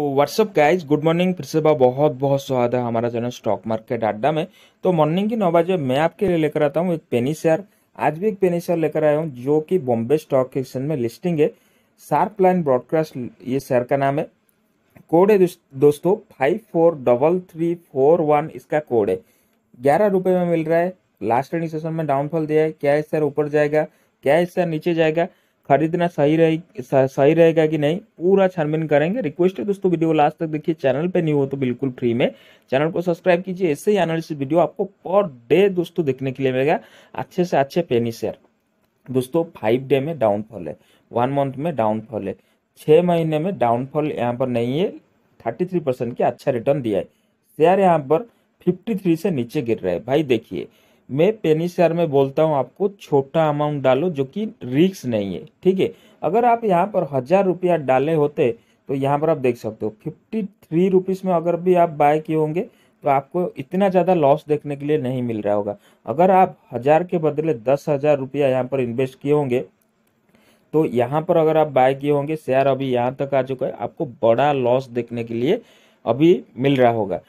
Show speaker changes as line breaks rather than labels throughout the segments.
तो what's up guys good morning फिर से बहुत बहुत स्वागत है हमारा चैनल स्टॉक मार्केट अड्डा में तो मॉर्निंग की नौ बजे मैं आपके लिए लेकर आता हूँ एक पेनी शेयर आज भी एक पेनी शेयर लेकर आया हूँ जो कि बॉम्बे स्टॉक एक्सचेंज में लिस्टिंग है शार्प लाइन ब्रॉडकास्ट ये शेयर का नाम है कोड है दोस्तों five four double three four one इसका कोड है ग्यारह रुपये में मिल रहा है लास्ट ट्रेडिंग सेशन में डाउनफॉल दिया है क्या इस शेयर ऊपर जाएगा क्या इस शेयर नीचे जाएगा खरीदना सही रहे सही रहेगा कि नहीं पूरा छानबीन करेंगे रिक्वेस्ट है दोस्तों वीडियो लास्ट तक देखिए चैनल पे नहीं हो तो बिल्कुल फ्री में चैनल को सब्सक्राइब कीजिए ऐसे ही एनालिसिस वीडियो आपको पर डे दोस्तों देखने के लिए मिलेगा अच्छे से अच्छे पेनी शेयर दोस्तों फाइव डे में डाउनफॉल है वन मंथ में डाउनफॉल है छः महीने में डाउनफॉल यहाँ पर नहीं है थर्टी थ्री परसेंट की अच्छा रिटर्न दिया है शेयर यहाँ पर फिफ्टी थ्री से नीचे गिर रहे है भाई देखिए मैं पेनी शेयर में बोलता हूँ आपको छोटा अमाउंट डालो जो कि रिक्स नहीं है ठीक है अगर आप यहाँ पर हज़ार रुपया डाले होते तो यहाँ पर आप देख सकते हो फिफ्टी थ्री रुपीज़ में अगर भी आप बाय किए होंगे तो आपको इतना ज़्यादा लॉस देखने के लिए नहीं मिल रहा होगा अगर आप हज़ार के बदले दस हज़ार रुपया यहाँ पर इन्वेस्ट किए होंगे तो यहाँ पर अगर आप बाय किए होंगे शेयर अभी यहाँ तक आ चुका है आपको बड़ा लॉस देखने के लिए अभी मिल रहा होगा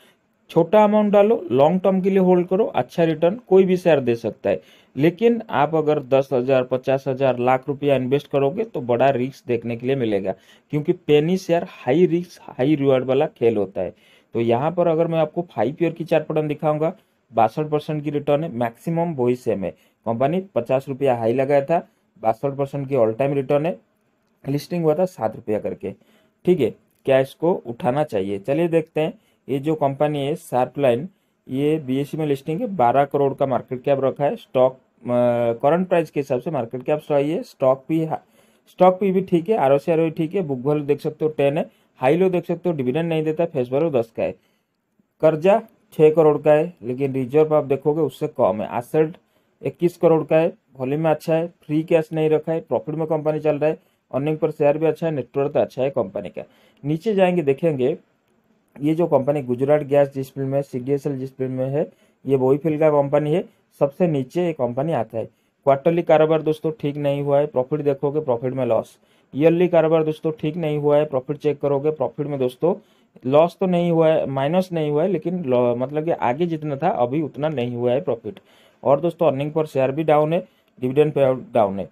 छोटा अमाउंट डालो लॉन्ग टर्म के लिए होल्ड करो अच्छा रिटर्न कोई भी शेयर दे सकता है लेकिन आप अगर दस हज़ार पचास हज़ार लाख रुपया इन्वेस्ट करोगे तो बड़ा रिस्क देखने के लिए मिलेगा क्योंकि penny share high risk high reward वाला खेल होता है तो यहाँ पर अगर मैं आपको फाइव ईयर की चार पटन दिखाऊंगा बासठ परसेंट की रिटर्न है मैक्सिमम वही सेम है कंपनी पचास रुपया हाई लगाया था बासठ परसेंट की ऑल टाइम रिटर्न है लिस्टिंग हुआ था सात रुपया करके ठीक है क्या इसको उठाना चाहिए चलिए देखते हैं ये जो कंपनी है शार्प लाइन ये बीएससी e में लिस्टिंग है बारह करोड़ का मार्केट कैप रखा है स्टॉक करंट प्राइस के हिसाब से मार्केट कैप सही है स्टॉक भी स्टॉक पी भी ठीक है R O C R O ठीक है बुक वैल्यू देख सकते हो टेन है हाई लो देख सकते हो डिविडेंड नहीं देता फेस वैल्यू दस का है कर्जा छः करोड़ का है लेकिन रिजर्व आप देखोगे उससे कम है एसेट इक्कीस करोड़ का है वॉल्यूम में अच्छा है फ्री कैश नहीं रखा है प्रॉफिट में कंपनी चल रहा है अर्निंग पर शेयर भी अच्छा है नेटवर्क अच्छा है कंपनी का नीचे जाएंगे देखेंगे ये जो कंपनी गुजरात गैस जिस फील्ड में सी जिस फील्ड में है ये वही फील्ड का कंपनी है सबसे नीचे ये कंपनी आता है क्वार्टरली कारोबार दोस्तों ठीक नहीं हुआ है प्रॉफिट देखोगे प्रॉफिट में लॉस ईयरली कारोबार दोस्तों ठीक नहीं हुआ है प्रॉफिट चेक करोगे प्रॉफिट में दोस्तों लॉस तो नहीं हुआ है माइनस नहीं हुआ है लेकिन मतलब कि आगे जितना था अभी उतना नहीं हुआ है प्रॉफिट और दोस्तों अर्निंग पर शेयर भी डाउन है डिविडेंड पे डाउन है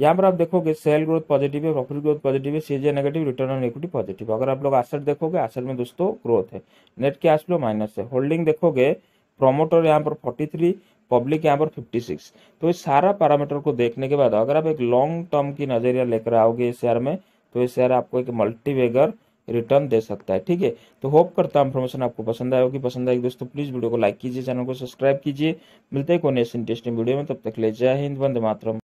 यहाँ पर आप देखोगे सेल ग्रोथ पॉजिटिव है प्रॉफिट ग्रोथ पॉजिटिव है सीजे negative return on equity positive अगर आप लोग असर देखोगे असर में दोस्तों ग्रोथ है नेट के फ्लो माइनस है होल्डिंग देखोगे प्रोमोटर यहाँ पर फोर्टी थ्री पब्लिक यहाँ पर 56 तो इस सारा पैरामीटर को देखने के बाद अगर आप एक लॉन्ग टर्म की नज़रिया लेकर आओगे इस शेयर में तो ये शेयर आपको एक मल्टीवेगर रिटर्न दे सकता है ठीक है तो होप करता हूँ इन्फॉर्मेशन आपको पसंद आएगी पसंद आएगी दोस्तों प्लीज़ वीडियो को लाइक कीजिए चैनल को सब्सक्राइब कीजिए मिलते हैं कोई इंटरेस्टिंग वीडियो में तब तक ले जय हिंद वंदे मातरम